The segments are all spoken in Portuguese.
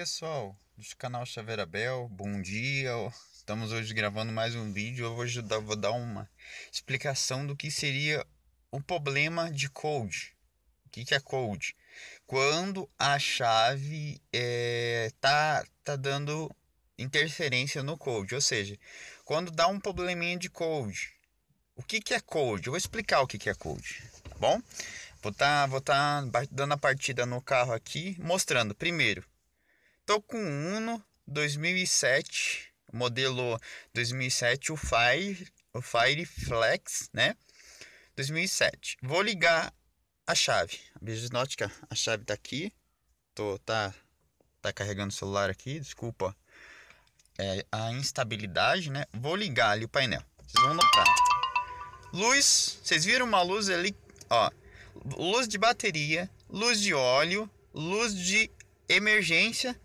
pessoal do canal Xavier Bel, bom dia. Estamos hoje gravando mais um vídeo. Eu vou ajudar, vou dar uma explicação do que seria o problema de cold. O que, que é cold? Quando a chave é, tá, tá dando interferência no cold, ou seja, quando dá um probleminha de cold. O que, que é cold? Eu vou explicar o que, que é cold, tá bom? Vou estar tá, vou tá dando a partida no carro aqui, mostrando primeiro Tô com Uno 2007, modelo 2007, o Fire, o Fire Flex, né? 2007. Vou ligar a chave. A Biosnáutica, a chave tá aqui. Tô tá tá carregando o celular aqui, desculpa. É, a instabilidade, né? Vou ligar ali o painel. Vocês vão notar. Luz, vocês viram uma luz ali, ó. Luz de bateria, luz de óleo, luz de emergência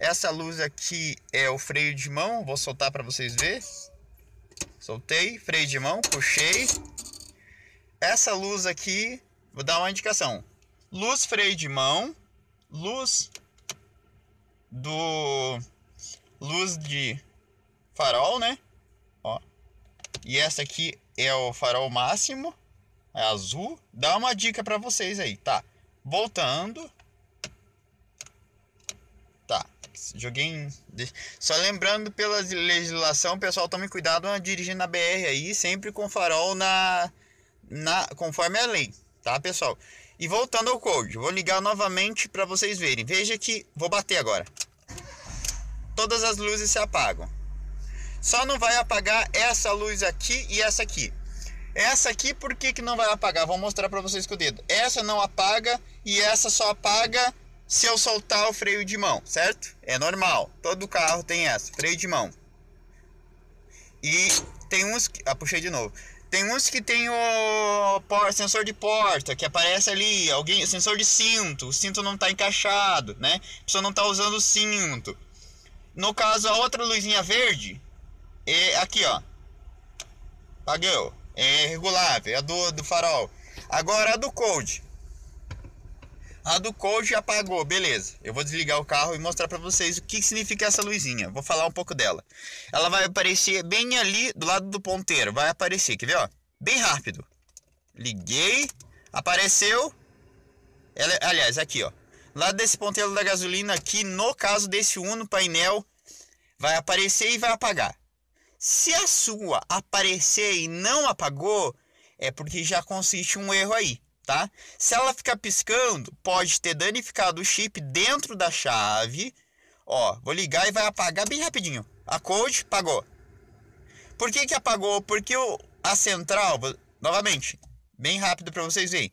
essa luz aqui é o freio de mão, vou soltar para vocês ver. Soltei, freio de mão, puxei. Essa luz aqui, vou dar uma indicação. Luz freio de mão, luz do luz de farol, né? Ó. E essa aqui é o farol máximo, é azul. Dá uma dica para vocês aí, tá? Voltando, Joguei em... Só lembrando pela legislação, pessoal, tome cuidado dirigindo na BR aí, sempre com farol na, na conforme a lei, tá, pessoal? E voltando ao code, vou ligar novamente para vocês verem. Veja que vou bater agora. Todas as luzes se apagam. Só não vai apagar essa luz aqui e essa aqui. Essa aqui por que, que não vai apagar? Vou mostrar para vocês com o dedo. Essa não apaga e essa só apaga se eu soltar o freio de mão, certo? É normal, todo carro tem essa, freio de mão. E tem uns que. Ah, puxei de novo. Tem uns que tem o por, sensor de porta, que aparece ali, alguém, sensor de cinto, o cinto não está encaixado, né? A pessoa não está usando o cinto. No caso, a outra luzinha verde é aqui, ó. Pagou. É regulável, é a do, do farol. Agora a do cold a do coach apagou, beleza. Eu vou desligar o carro e mostrar para vocês o que significa essa luzinha. Vou falar um pouco dela. Ela vai aparecer bem ali do lado do ponteiro. Vai aparecer, quer ver? Ó? Bem rápido. Liguei, apareceu. Ela, é, aliás, aqui, ó. Lado desse ponteiro da gasolina, aqui no caso desse Uno painel, vai aparecer e vai apagar. Se a sua aparecer e não apagou, é porque já consiste um erro aí tá? Se ela ficar piscando, pode ter danificado o chip dentro da chave. Ó, vou ligar e vai apagar bem rapidinho. A code apagou. Por que que apagou? Porque o, a central, novamente, bem rápido para vocês verem.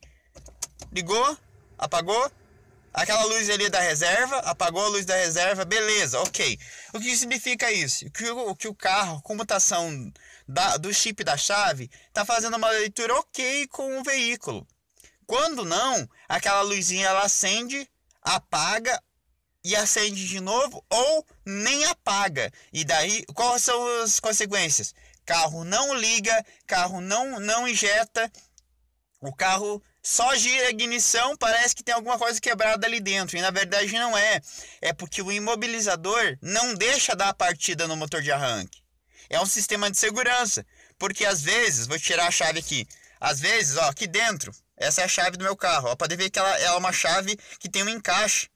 Ligou, apagou, Aquela luz ali da reserva, apagou a luz da reserva, beleza, ok. O que significa isso? Que o, que o carro, comutação tá da, do chip da chave, está fazendo uma leitura ok com o veículo. Quando não, aquela luzinha ela acende, apaga e acende de novo ou nem apaga. E daí, quais são as consequências? Carro não liga, carro não não injeta, o carro só gira a ignição, parece que tem alguma coisa quebrada ali dentro. E na verdade não é. É porque o imobilizador não deixa dar a partida no motor de arranque. É um sistema de segurança. Porque às vezes, vou tirar a chave aqui. Às vezes, ó, aqui dentro, essa é a chave do meu carro. Ó, pode ver que ela é uma chave que tem um encaixe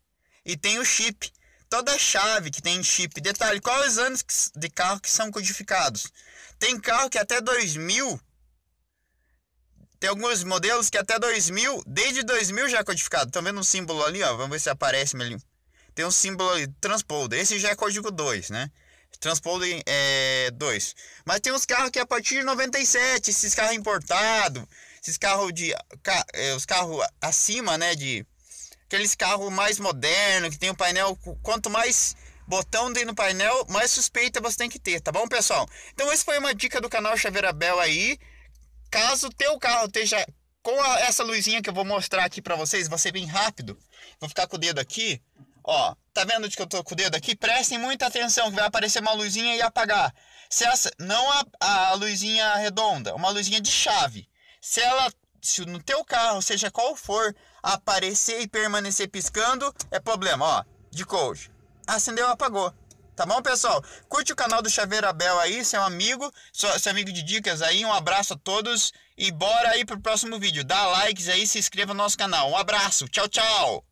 e tem o chip. Toda chave que tem chip. Detalhe, quais anos de carro que são codificados? Tem carro que até 2000 tem alguns modelos que até 2000, desde 2000 já é codificado. Estão vendo um símbolo ali, ó? Vamos ver se aparece melhor. Tem um símbolo ali, transpoder. Esse já é código 2, né? Transpoder é 2. Mas tem uns carros que é a partir de 97, esses carros importados, esses carros de. Ca, é, os carros acima, né? De. Aqueles carros mais modernos, que tem o um painel. Quanto mais botão dentro do painel, mais suspeita você tem que ter, tá bom, pessoal? Então, essa foi uma dica do canal Chaveira Bel aí. Caso teu carro esteja com a, essa luzinha que eu vou mostrar aqui para vocês, vai ser bem rápido. Vou ficar com o dedo aqui, ó. Tá vendo de que eu tô com o dedo aqui? Prestem muita atenção que vai aparecer uma luzinha e apagar. Se essa, não a, a luzinha redonda, uma luzinha de chave. Se ela, se no teu carro, seja qual for, aparecer e permanecer piscando, é problema, ó, de coach. Acendeu, apagou. Tá bom, pessoal? Curte o canal do Chaveiro Abel aí, seu amigo, seu, amigo de dicas aí. Um abraço a todos e bora aí pro próximo vídeo. Dá likes aí, se inscreva no nosso canal. Um abraço, tchau, tchau!